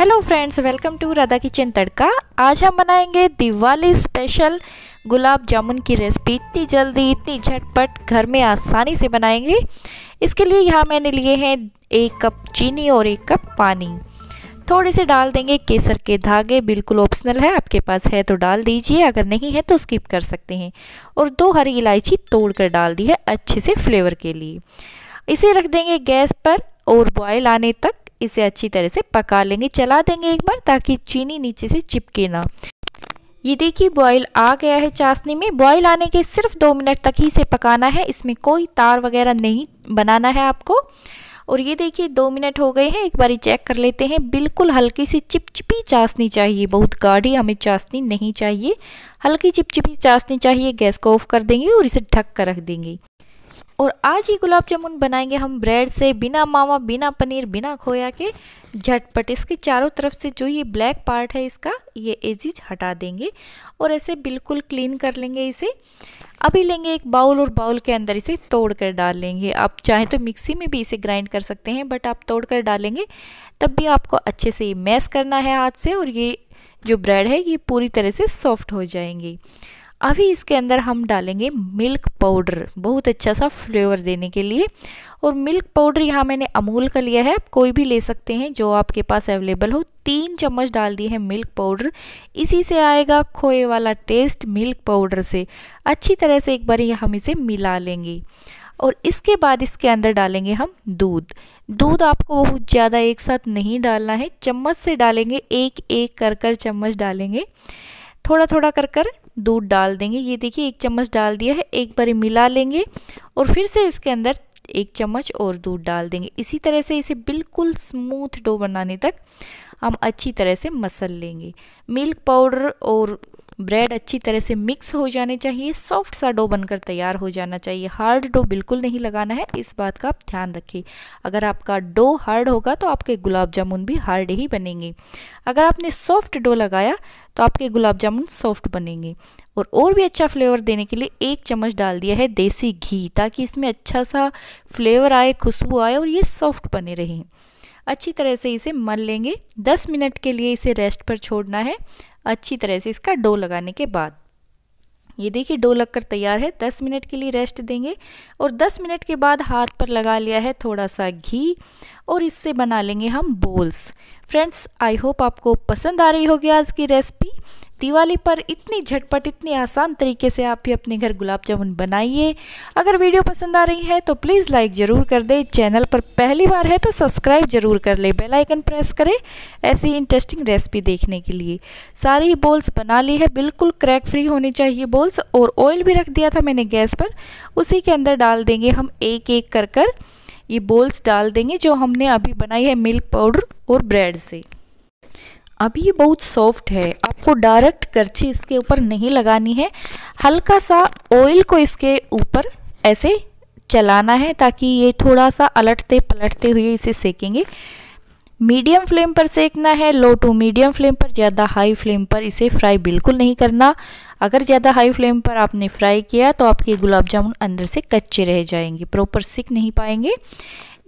hello friends welcome to Radha Kitchen Tadka आज हम बनाएंगे दिवाली स्पेशल गुलाब जामुन की रेसिपी इतनी जल्दी इतनी झटपट घर में आसानी से बनाएंगे इसके लिए यहाँ मैंने लिए हैं एक कप चीनी और एक कप पानी थोड़े से डाल देंगे केसर के धागे बिल्कुल ऑप्शनल है आपके पास है तो डाल दीजिए अगर नहीं है तो स्किप कर सकते हैं और दो हरी इलायची तोड़ कर डाल दी है अच्छे से फ्लेवर के लिए इसे रख देंगे गैस पर और बॉयल आने तक इसे अच्छी तरह से पका लेंगे चला देंगे एक बार ताकि चीनी नीचे से चिपके ना ये देखिए बॉईल आ गया है चाशनी में बॉईल आने के सिर्फ दो मिनट तक ही इसे पकाना है इसमें कोई तार वगैरह नहीं बनाना है आपको और ये देखिए दो मिनट हो गए हैं एक बार चेक कर लेते हैं बिल्कुल हल्की सी चिपचिपी चाशनी चाहिए बहुत गाढ़ी हमें चाशनी नहीं चाहिए हल्की चिपचिपी चाशनी चाहिए गैस को ऑफ कर देंगे और इसे ढक कर रख देंगे और आज ही गुलाब जामुन बनाएंगे हम ब्रेड से बिना मावा बिना पनीर बिना खोया के झटपट इसके चारों तरफ से जो ये ब्लैक पार्ट है इसका ये एजिज हटा देंगे और ऐसे बिल्कुल क्लीन कर लेंगे इसे अभी लेंगे एक बाउल और बाउल के अंदर इसे तोड़ कर डाल लेंगे आप चाहें तो मिक्सी में भी इसे ग्राइंड कर सकते हैं बट आप तोड़ कर डालेंगे तब भी आपको अच्छे से ये मैश करना है हाथ से और ये जो ब्रेड है ये पूरी तरह से सॉफ्ट हो जाएंगी अभी इसके अंदर हम डालेंगे मिल्क पाउडर बहुत अच्छा सा फ्लेवर देने के लिए और मिल्क पाउडर यहाँ मैंने अमूल का लिया है कोई भी ले सकते हैं जो आपके पास अवेलेबल हो तीन चम्मच डाल दिए हैं मिल्क पाउडर इसी से आएगा खोए वाला टेस्ट मिल्क पाउडर से अच्छी तरह से एक बार हम इसे मिला लेंगे और इसके बाद इसके अंदर डालेंगे हम दूध दूध आपको बहुत ज़्यादा एक साथ नहीं डालना है चम्मच से डालेंगे एक एक कर कर चम्मच डालेंगे थोड़ा थोड़ा कर कर दूध डाल देंगे ये देखिए एक चम्मच डाल दिया है एक बार मिला लेंगे और फिर से इसके अंदर एक चम्मच और दूध डाल देंगे इसी तरह से इसे बिल्कुल स्मूथ डो बनाने तक हम अच्छी तरह से मसल लेंगे मिल्क पाउडर और ब्रेड अच्छी तरह से मिक्स हो जाने चाहिए सॉफ्ट सा डो बनकर तैयार हो जाना चाहिए हार्ड डो बिल्कुल नहीं लगाना है इस बात का आप ध्यान रखिए अगर आपका डो हार्ड होगा तो आपके गुलाब जामुन भी हार्ड ही बनेंगे अगर आपने सॉफ्ट डो लगाया तो आपके गुलाब जामुन सॉफ्ट बनेंगे और और भी अच्छा फ्लेवर देने के लिए एक चम्मच डाल दिया है देसी घी ताकि इसमें अच्छा सा फ्लेवर आए खुशबू आए और ये सॉफ्ट बने रहें अच्छी तरह से इसे मल लेंगे 10 मिनट के लिए इसे रेस्ट पर छोड़ना है अच्छी तरह से इसका डो लगाने के बाद ये देखिए डो लगकर तैयार है 10 मिनट के लिए रेस्ट देंगे और 10 मिनट के बाद हाथ पर लगा लिया है थोड़ा सा घी और इससे बना लेंगे हम बोल्स फ्रेंड्स आई होप आपको पसंद आ रही होगी आज की रेसिपी दिवाली पर इतनी झटपट इतनी आसान तरीके से आप भी अपने घर गुलाब जामुन बनाइए अगर वीडियो पसंद आ रही है तो प्लीज़ लाइक ज़रूर कर दें चैनल पर पहली बार है तो सब्सक्राइब ज़रूर कर ले बेलाइकन प्रेस करें ऐसी इंटरेस्टिंग रेसिपी देखने के लिए सारी बोल्स बना ली है बिल्कुल क्रैक फ्री होनी चाहिए बोल्स और ऑयल भी रख दिया था मैंने गैस पर उसी के अंदर डाल देंगे हम एक एक कर कर ये बोल्स डाल देंगे जो हमने अभी बनाई है मिल्क पाउडर और ब्रेड से अभी ये बहुत सॉफ्ट है आपको डायरेक्ट करछी इसके ऊपर नहीं लगानी है हल्का सा ऑयल को इसके ऊपर ऐसे चलाना है ताकि ये थोड़ा सा अलटते पलटते हुए इसे सेकेंगे मीडियम फ्लेम पर सेकना है लो टू मीडियम फ्लेम पर ज़्यादा हाई फ्लेम पर इसे फ्राई बिल्कुल नहीं करना अगर ज़्यादा हाई फ्लेम पर आपने फ्राई किया तो आपके गुलाब जामुन अंदर से कच्चे रह जाएंगे प्रॉपर सिक नहीं पाएंगे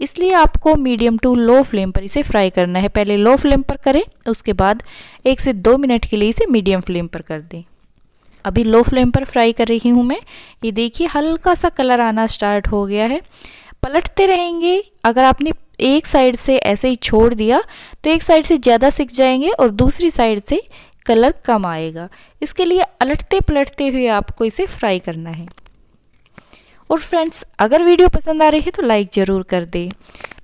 इसलिए आपको मीडियम टू लो फ्लेम पर इसे फ्राई करना है पहले लो फ्लेम पर करें उसके बाद एक से दो मिनट के लिए इसे मीडियम फ्लेम पर कर दें अभी लो फ्लेम पर फ्राई कर रही हूँ मैं ये देखिए हल्का सा कलर आना स्टार्ट हो गया है पलटते रहेंगे अगर आपने एक साइड से ऐसे ही छोड़ दिया तो एक साइड से ज़्यादा सिक जाएंगे और दूसरी साइड से कलर कम आएगा इसके लिए अलटते पलटते हुए आपको इसे फ्राई करना है और फ्रेंड्स अगर वीडियो पसंद आ रही है तो लाइक ज़रूर कर दे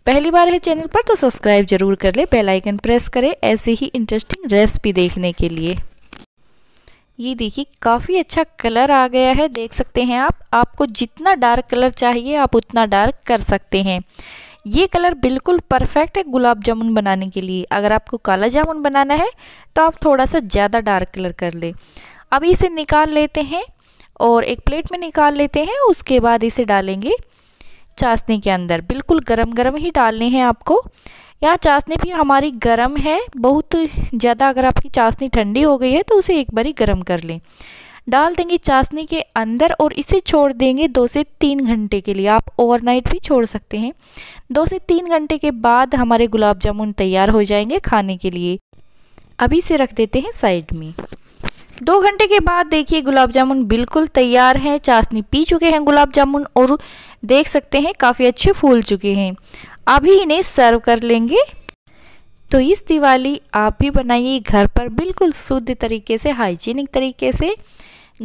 पहली बार है चैनल पर तो सब्सक्राइब जरूर कर ले बेल आइकन प्रेस करें ऐसे ही इंटरेस्टिंग रेसिपी देखने के लिए ये देखिए काफ़ी अच्छा कलर आ गया है देख सकते हैं आप आपको जितना डार्क कलर चाहिए आप उतना डार्क कर सकते हैं ये कलर बिल्कुल परफेक्ट है गुलाब जामुन बनाने के लिए अगर आपको काला जामुन बनाना है तो आप थोड़ा सा ज़्यादा डार्क कलर कर ले अभी इसे निकाल लेते हैं और एक प्लेट में निकाल लेते हैं उसके बाद इसे डालेंगे चाशनी के अंदर बिल्कुल गरम गरम ही डालने हैं आपको यहाँ चाशनी भी हमारी गरम है बहुत ज़्यादा अगर आपकी चाशनी ठंडी हो गई है तो उसे एक बारी गरम कर लें डाल देंगे चाशनी के अंदर और इसे छोड़ देंगे दो से तीन घंटे के लिए आप ओवरनाइट भी छोड़ सकते हैं दो से तीन घंटे के बाद हमारे गुलाब जामुन तैयार हो जाएंगे खाने के लिए अभी से रख देते हैं साइड में दो घंटे के बाद देखिए गुलाब जामुन बिल्कुल तैयार हैं चाशनी पी चुके हैं गुलाब जामुन और देख सकते हैं काफ़ी अच्छे फूल चुके हैं अभी इन्हें सर्व कर लेंगे तो इस दिवाली आप भी बनाइए घर पर बिल्कुल शुद्ध तरीके से हाइजीनिक तरीके से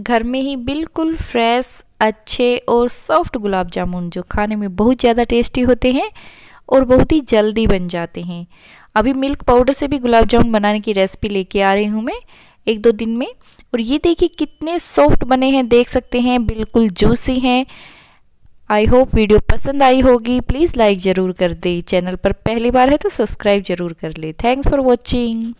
घर में ही बिल्कुल फ्रेश अच्छे और सॉफ्ट गुलाब जामुन जो खाने में बहुत ज़्यादा टेस्टी होते हैं और बहुत ही जल्दी बन जाते हैं अभी मिल्क पाउडर से भी गुलाब जामुन बनाने की रेसिपी लेके आ रही हूँ मैं एक दो दिन में और ये देखिए कितने सॉफ्ट बने हैं देख सकते हैं बिल्कुल जूसी हैं आई होप वीडियो पसंद आई होगी प्लीज़ लाइक ज़रूर कर दे चैनल पर पहली बार है तो सब्सक्राइब ज़रूर कर ले थैंक्स फॉर वॉचिंग